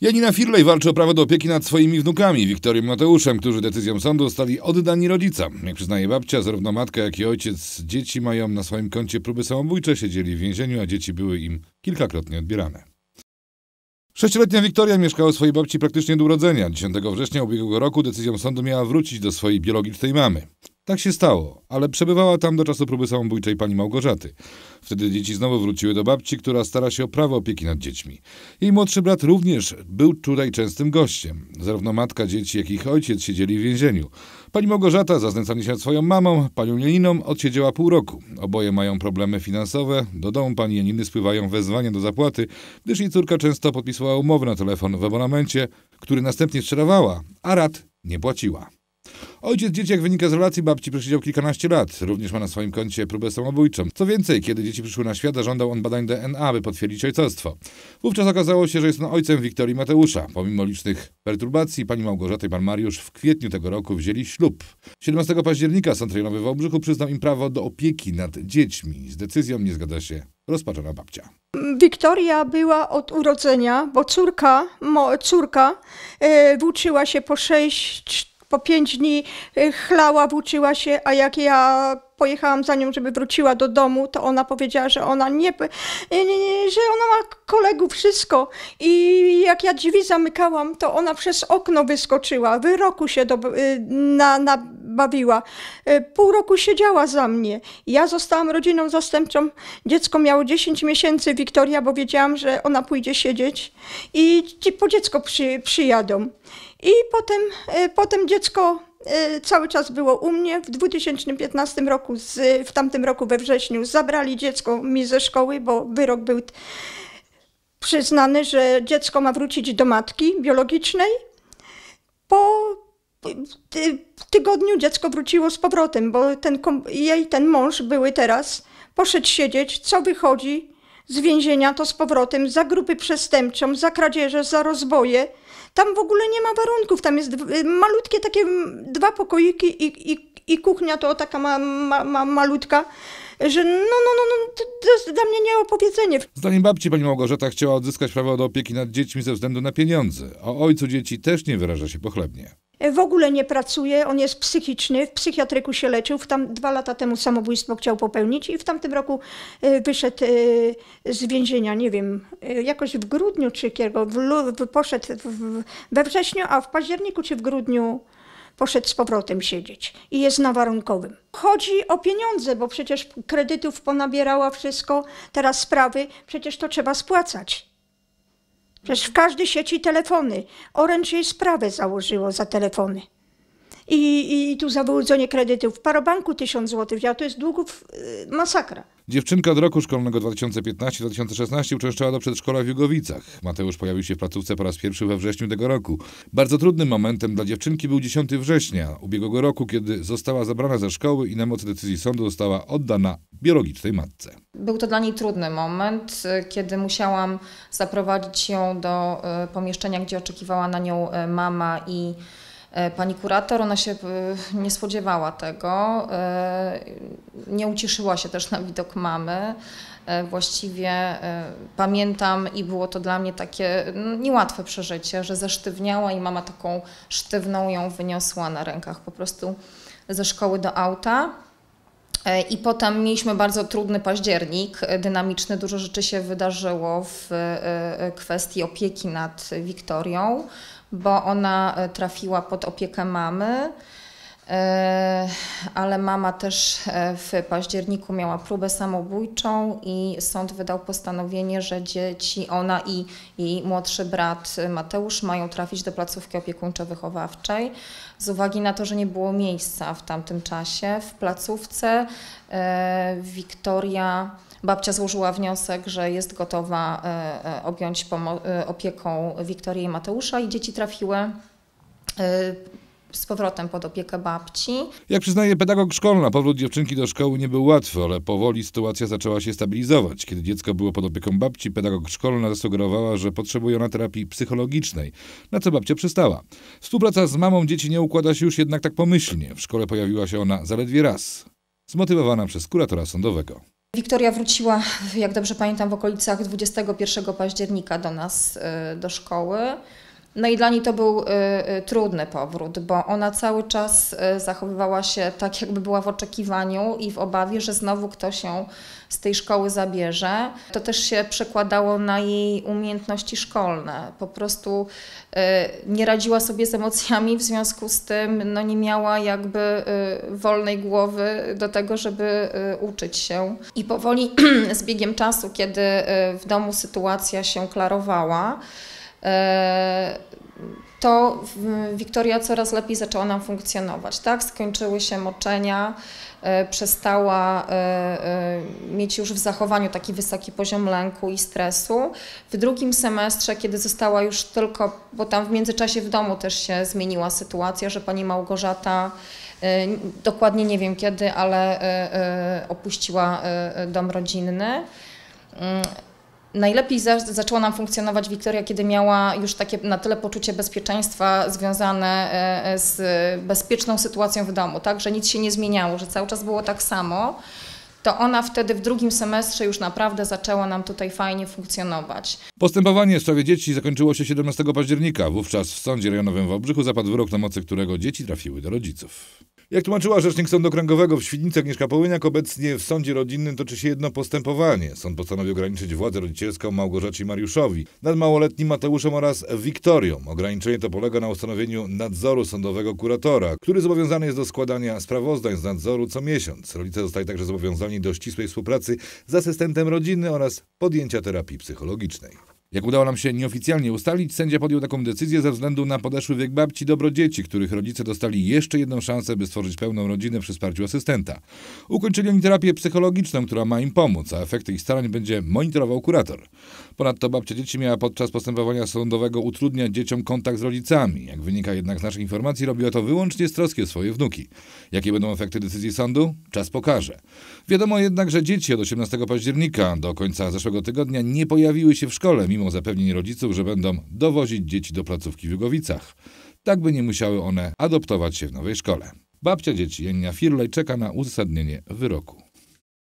Janina Firlej walczy o prawo do opieki nad swoimi wnukami, Wiktorią Mateuszem, którzy decyzją sądu zostali oddani rodzicom. Jak przyznaje babcia, zarówno matka, jak i ojciec dzieci mają na swoim koncie próby samobójcze, siedzieli w więzieniu, a dzieci były im kilkakrotnie odbierane. Sześcioletnia Wiktoria mieszkała u swojej babci praktycznie do urodzenia. 10 września ubiegłego roku decyzją sądu miała wrócić do swojej biologicznej mamy. Tak się stało, ale przebywała tam do czasu próby samobójczej pani Małgorzaty. Wtedy dzieci znowu wróciły do babci, która stara się o prawo opieki nad dziećmi. Jej młodszy brat również był tutaj częstym gościem. Zarówno matka dzieci, jak i ich ojciec siedzieli w więzieniu. Pani Małgorzata za znęcanie się nad swoją mamą, panią Janiną, odsiedziała pół roku. Oboje mają problemy finansowe. Do domu pani Janiny spływają wezwania do zapłaty, gdyż jej córka często podpisywała umowę na telefon w abonamencie, który następnie sprzedawała, a rat nie płaciła. Ojciec dzieci, jak wynika z relacji, babci przesiedział kilkanaście lat. Również ma na swoim koncie próbę samobójczą. Co więcej, kiedy dzieci przyszły na świat, żądał on badań DNA, by potwierdzić ojcostwo. Wówczas okazało się, że jest on ojcem Wiktorii Mateusza. Pomimo licznych perturbacji, pani Małgorzata i pan Mariusz w kwietniu tego roku wzięli ślub. 17 października Sąd Rejonowy w Wałbrzychu przyznał im prawo do opieki nad dziećmi. Z decyzją nie zgadza się rozpaczona babcia. Wiktoria była od urodzenia, bo córka, mo, córka e, włóczyła się po 6 po pięć dni y, chlała, włóczyła się, a jak ja pojechałam za nią, żeby wróciła do domu, to ona powiedziała, że ona nie, nie, nie że ona ma kolegów, wszystko. I jak ja drzwi zamykałam, to ona przez okno wyskoczyła, wyroku się do, y, na, nabawiła. Y, pół roku siedziała za mnie. Ja zostałam rodziną zastępczą. Dziecko miało 10 miesięcy, Wiktoria, bo wiedziałam, że ona pójdzie siedzieć i ci po dziecko przy, przyjadą. I potem, e, potem dziecko e, cały czas było u mnie. W 2015 roku, z, w tamtym roku we wrześniu, zabrali dziecko mi ze szkoły, bo wyrok był przyznany, że dziecko ma wrócić do matki biologicznej. Po tygodniu dziecko wróciło z powrotem, bo ten, jej ten mąż były teraz, poszedł siedzieć, co wychodzi z więzienia, to z powrotem za grupy przestępczą, za kradzieże, za rozboje. Tam w ogóle nie ma warunków, tam jest malutkie takie dwa pokoiki i, i, i kuchnia to taka ma, ma, ma, malutka że no, no, no, no to, to jest dla mnie nieopowiedzenie. Zdaniem babci pani Małgorzata chciała odzyskać prawo do opieki nad dziećmi ze względu na pieniądze. O ojcu dzieci też nie wyraża się pochlebnie. E, w ogóle nie pracuje, on jest psychiczny, w psychiatryku się leczył, w tam dwa lata temu samobójstwo chciał popełnić i w tamtym roku e, wyszedł e, z więzienia, nie wiem, jakoś w grudniu czy kiedy, poszedł w, we wrześniu, a w październiku czy w grudniu poszedł z powrotem siedzieć i jest na warunkowym. Chodzi o pieniądze, bo przecież kredytów ponabierała wszystko, teraz sprawy, przecież to trzeba spłacać. Przecież w każdej sieci telefony. Orange jej sprawę założyło za telefony. I, i tu za kredytów. W Parobanku 1000 zł Ja to jest długów y, masakra. Dziewczynka od roku szkolnego 2015-2016 uczęszczała do przedszkola w Jugowicach. Mateusz pojawił się w placówce po raz pierwszy we wrześniu tego roku. Bardzo trudnym momentem dla dziewczynki był 10 września ubiegłego roku, kiedy została zabrana ze szkoły i na mocy decyzji sądu została oddana biologicznej matce. Był to dla niej trudny moment, y, kiedy musiałam zaprowadzić ją do y, pomieszczenia, gdzie oczekiwała na nią y, mama i E, pani kurator. Ona się e, nie spodziewała tego. E, nie ucieszyła się też na widok mamy. Właściwie pamiętam i było to dla mnie takie no, niełatwe przeżycie, że zesztywniała i mama taką sztywną ją wyniosła na rękach po prostu ze szkoły do auta. E, I potem mieliśmy bardzo trudny październik, e, dynamiczny, dużo rzeczy się wydarzyło w e, kwestii opieki nad Wiktorią, bo ona trafiła pod opiekę mamy. E, ale mama też e, w październiku miała próbę samobójczą i sąd wydał postanowienie, że dzieci, ona i jej młodszy brat e, Mateusz mają trafić do placówki opiekuńczo-wychowawczej. Z uwagi na to, że nie było miejsca w tamtym czasie w placówce, Wiktoria babcia złożyła wniosek, że jest gotowa objąć opieką Wiktorii i Mateusza i dzieci trafiły z powrotem pod opiekę babci. Jak przyznaje pedagog szkolna, powrót dziewczynki do szkoły nie był łatwy, ale powoli sytuacja zaczęła się stabilizować. Kiedy dziecko było pod opieką babci, pedagog szkolna zasugerowała, że potrzebuje ona terapii psychologicznej, na co babcia przystała. Współpraca z mamą dzieci nie układa się już jednak tak pomyślnie. W szkole pojawiła się ona zaledwie raz, zmotywowana przez kuratora sądowego. Wiktoria wróciła, jak dobrze pamiętam, w okolicach 21 października do nas, y, do szkoły. No i dla niej to był y, y, trudny powrót, bo ona cały czas y, zachowywała się tak, jakby była w oczekiwaniu i w obawie, że znowu ktoś się z tej szkoły zabierze. To też się przekładało na jej umiejętności szkolne. Po prostu nie radziła sobie z emocjami, w związku z tym no, nie miała jakby wolnej głowy do tego, żeby uczyć się. I powoli z biegiem czasu, kiedy w domu sytuacja się klarowała, E, to Wiktoria coraz lepiej zaczęła nam funkcjonować, tak? Skończyły się moczenia, e, przestała e, mieć już w zachowaniu taki wysoki poziom lęku i stresu. W drugim semestrze, kiedy została już tylko, bo tam w międzyczasie w domu też się zmieniła sytuacja, że pani Małgorzata dokładnie nie wiem kiedy, ale opuściła dom rodzinny mm, Najlepiej za, zaczęła nam funkcjonować Wiktoria, kiedy miała już takie na tyle poczucie bezpieczeństwa związane e, e, z bezpieczną sytuacją w domu, tak, że nic się nie zmieniało, że cały czas było tak samo to ona wtedy w drugim semestrze już naprawdę zaczęła nam tutaj fajnie funkcjonować. Postępowanie w sprawie dzieci zakończyło się 17 października. Wówczas w Sądzie Rejonowym w Obrzychu zapadł wyrok, na mocy którego dzieci trafiły do rodziców. Jak tłumaczyła rzecznik Sądu Okręgowego w Świdnicy Agnieszka Połyniak, obecnie w sądzie rodzinnym toczy się jedno postępowanie. Sąd postanowił ograniczyć władzę rodzicielską Małgorzacie Mariuszowi nad małoletnim Mateuszem oraz Wiktorią. Ograniczenie to polega na ustanowieniu nadzoru sądowego kuratora, który zobowiązany jest do składania sprawozdań z nadzoru co miesiąc. Rodzice zostali także zobowiązani do ścisłej współpracy z asystentem rodziny oraz podjęcia terapii psychologicznej. Jak udało nam się nieoficjalnie ustalić, sędzia podjął taką decyzję ze względu na podeszły wiek babci dobrodzieci, których rodzice dostali jeszcze jedną szansę, by stworzyć pełną rodzinę przy wsparciu asystenta. Ukończyli oni terapię psychologiczną, która ma im pomóc, a efekty ich starań będzie monitorował kurator. Ponadto babcia dzieci miała podczas postępowania sądowego utrudniać dzieciom kontakt z rodzicami. Jak wynika jednak z naszych informacji, robiła to wyłącznie z troski o swoje wnuki. Jakie będą efekty decyzji sądu? Czas pokaże. Wiadomo jednak, że dzieci od 18 października do końca zeszłego tygodnia nie pojawiły się w szkole, mimo zapewnień rodziców, że będą dowozić dzieci do placówki w Jugowicach, tak by nie musiały one adoptować się w nowej szkole. Babcia dzieci Jennia Firlej czeka na uzasadnienie wyroku.